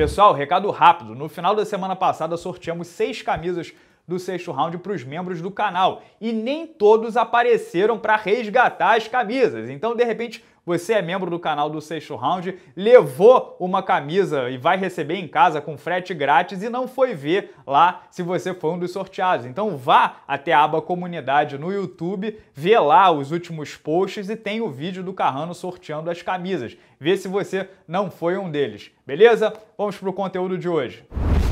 Pessoal, recado rápido. No final da semana passada sorteamos seis camisas do sexto round para os membros do canal. E nem todos apareceram para resgatar as camisas. Então, de repente, você é membro do canal do Sexto Round, levou uma camisa e vai receber em casa com frete grátis e não foi ver lá se você foi um dos sorteados. Então vá até a aba comunidade no YouTube, vê lá os últimos posts e tem o vídeo do Carrano sorteando as camisas. Vê se você não foi um deles, beleza? Vamos pro conteúdo de hoje.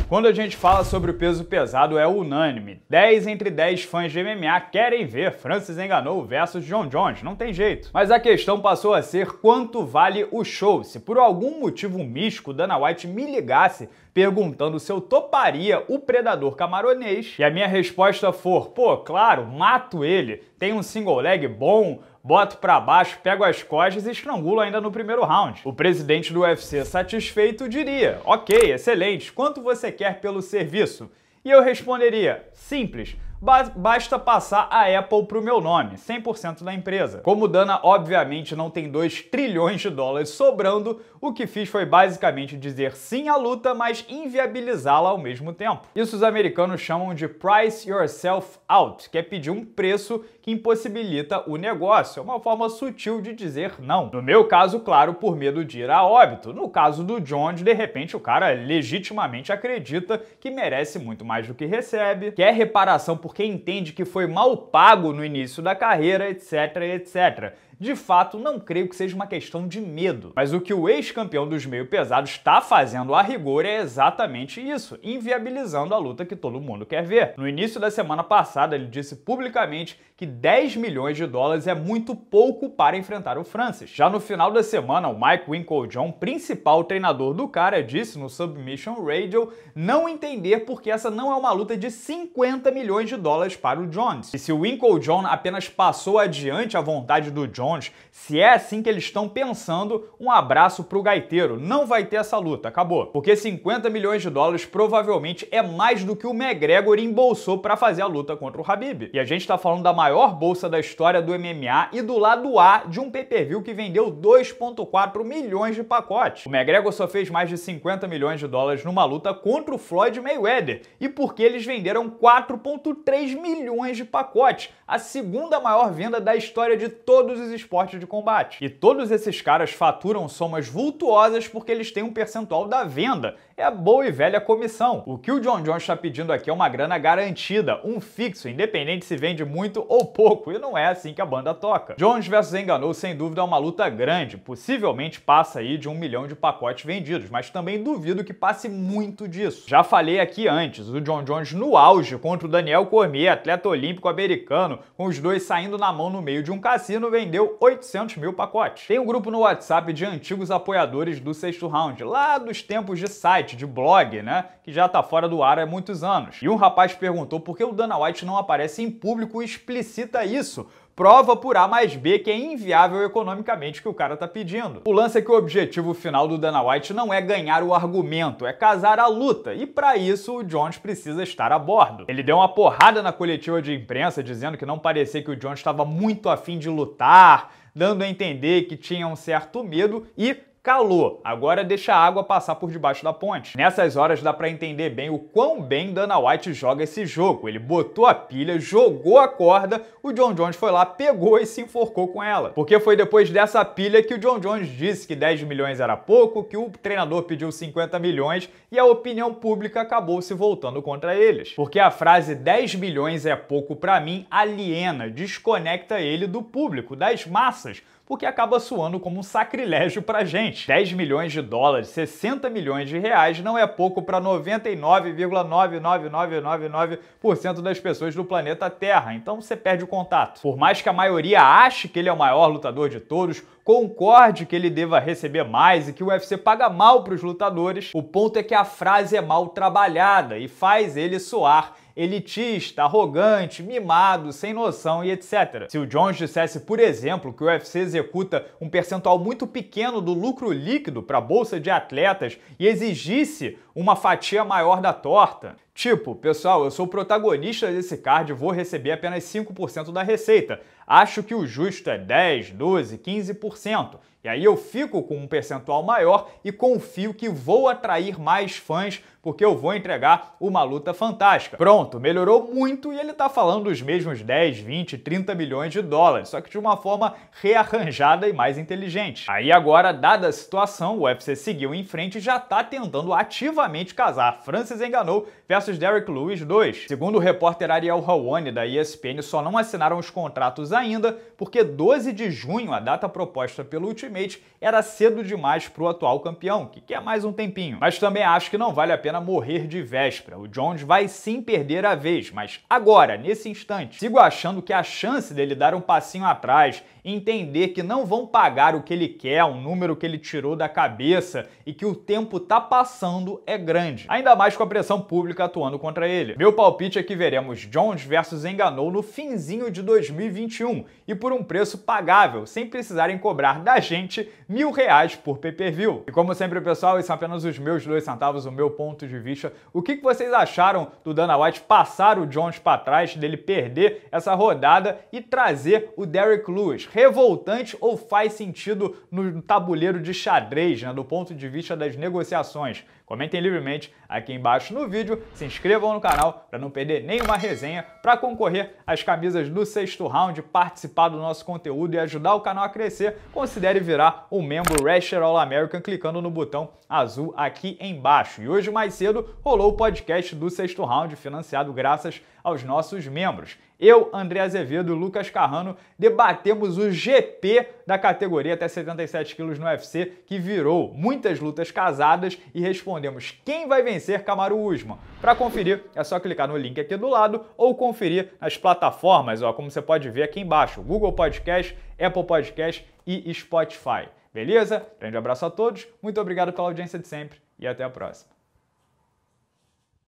Quando a gente fala sobre o peso pesado, é unânime. 10 entre 10 fãs de MMA querem ver Francis Enganou versus John Jones, não tem jeito. Mas a questão passou a ser quanto vale o show. Se por algum motivo místico Dana White me ligasse perguntando se eu toparia o predador camaronês e a minha resposta for, pô, claro, mato ele, tem um single leg bom, boto para baixo, pego as costas e estrangulo ainda no primeiro round. O presidente do UFC satisfeito diria, ok, excelente, quanto você quer pelo serviço? E eu responderia, simples, basta passar a Apple pro meu nome, 100% da empresa. Como Dana obviamente não tem 2 trilhões de dólares sobrando, o que fiz foi basicamente dizer sim à luta, mas inviabilizá-la ao mesmo tempo. Isso os americanos chamam de price yourself out, que é pedir um preço que impossibilita o negócio, é uma forma sutil de dizer não. No meu caso, claro, por medo de ir a óbito. No caso do John, de repente o cara legitimamente acredita que merece muito mais do que recebe, quer reparação por porque entende que foi mal pago no início da carreira, etc, etc de fato não creio que seja uma questão de medo. Mas o que o ex-campeão dos meio pesados está fazendo a rigor é exatamente isso, inviabilizando a luta que todo mundo quer ver. No início da semana passada, ele disse publicamente que 10 milhões de dólares é muito pouco para enfrentar o Francis. Já no final da semana, o Mike John, principal treinador do cara, disse no Submission Radio não entender porque essa não é uma luta de 50 milhões de dólares para o Jones. E se o John apenas passou adiante a vontade do Jones se é assim que eles estão pensando, um abraço pro gaiteiro. Não vai ter essa luta, acabou. Porque 50 milhões de dólares provavelmente é mais do que o McGregor embolsou para fazer a luta contra o Habib. E a gente tá falando da maior bolsa da história do MMA e do lado A de um pay-per-view que vendeu 2.4 milhões de pacotes. O McGregor só fez mais de 50 milhões de dólares numa luta contra o Floyd Mayweather e porque eles venderam 4.3 milhões de pacotes, a segunda maior venda da história de todos os esportes de combate. E todos esses caras faturam somas vultuosas porque eles têm um percentual da venda é a boa e velha comissão. O que o John Jones está pedindo aqui é uma grana garantida, um fixo, independente se vende muito ou pouco, e não é assim que a banda toca. Jones vs Enganou, sem dúvida, é uma luta grande, possivelmente passa aí de um milhão de pacotes vendidos, mas também duvido que passe muito disso. Já falei aqui antes, o John Jones no auge contra o Daniel Cormier, atleta olímpico americano, com os dois saindo na mão no meio de um cassino, vendeu 800 mil pacotes. Tem um grupo no WhatsApp de antigos apoiadores do sexto round, lá dos tempos de site, site de blog, né, que já está fora do ar há muitos anos. E um rapaz perguntou por que o Dana White não aparece em público e explicita isso, prova por A mais B que é inviável economicamente que o cara tá pedindo. O lance é que o objetivo final do Dana White não é ganhar o argumento, é casar a luta, e para isso o Jones precisa estar a bordo. Ele deu uma porrada na coletiva de imprensa dizendo que não parecia que o Jones estava muito afim de lutar, dando a entender que tinha um certo medo e Calou, agora deixa a água passar por debaixo da ponte. Nessas horas dá para entender bem o quão bem Dana White joga esse jogo. Ele botou a pilha, jogou a corda, o John Jones foi lá, pegou e se enforcou com ela. Porque foi depois dessa pilha que o John Jones disse que 10 milhões era pouco, que o treinador pediu 50 milhões e a opinião pública acabou se voltando contra eles. Porque a frase 10 milhões é pouco para mim aliena, desconecta ele do público, das massas, porque acaba suando como um sacrilégio pra gente milhões? 10 milhões de dólares, 60 milhões de reais não é pouco para 99,99999% das pessoas do planeta Terra, então você perde o contato. Por mais que a maioria ache que ele é o maior lutador de todos, concorde que ele deva receber mais e que o UFC paga mal para os lutadores, o ponto é que a frase é mal trabalhada e faz ele soar elitista, arrogante, mimado, sem noção e etc. Se o Jones dissesse, por exemplo, que o UFC executa um percentual muito pequeno do lucro líquido para a bolsa de atletas e exigisse uma fatia maior da torta, Tipo, pessoal, eu sou o protagonista desse card e vou receber apenas 5% da receita. Acho que o justo é 10, 12, 15%. E aí eu fico com um percentual maior e confio que vou atrair mais fãs porque eu vou entregar uma luta fantástica. Pronto, melhorou muito e ele tá falando os mesmos 10, 20, 30 milhões de dólares, só que de uma forma rearranjada e mais inteligente. Aí agora, dada a situação, o UFC seguiu em frente e já tá tentando ativamente casar Francis Enganou versus versus Derrick Lewis 2. Segundo o repórter Ariel Hawani da ESPN, só não assinaram os contratos ainda porque 12 de junho, a data proposta pelo Ultimate, era cedo demais para o atual campeão, que quer mais um tempinho. Mas também acho que não vale a pena morrer de véspera. O Jones vai sim perder a vez, mas agora, nesse instante, sigo achando que a chance dele dar um passinho atrás entender que não vão pagar o que ele quer, um número que ele tirou da cabeça e que o tempo tá passando é grande, ainda mais com a pressão pública atuando contra ele. Meu palpite é que veremos Jones versus Enganou no finzinho de 2021 e por um preço pagável, sem precisarem cobrar da gente mil reais por pay-per-view. E como sempre, pessoal, isso são apenas os meus dois centavos, o meu ponto de vista. O que vocês acharam do Dana White passar o Jones para trás, dele perder essa rodada e trazer o Derek Lewis? revoltante ou faz sentido no tabuleiro de xadrez, né, do ponto de vista das negociações? Comentem livremente aqui embaixo no vídeo, se inscrevam no canal para não perder nenhuma resenha, para concorrer às camisas do sexto round, participar do nosso conteúdo e ajudar o canal a crescer, considere virar um membro Rasher All American clicando no botão azul aqui embaixo. E hoje mais cedo rolou o podcast do sexto round, financiado graças aos nossos membros. Eu, André Azevedo e Lucas Carrano debatemos o GP da categoria até 77 quilos no UFC, que virou muitas lutas casadas e respondeu respondemos quem vai vencer Camaro Usman. Para conferir, é só clicar no link aqui do lado ou conferir nas plataformas, ó, como você pode ver aqui embaixo, Google Podcast, Apple Podcast e Spotify. Beleza? Grande abraço a todos, muito obrigado pela audiência de sempre e até a próxima.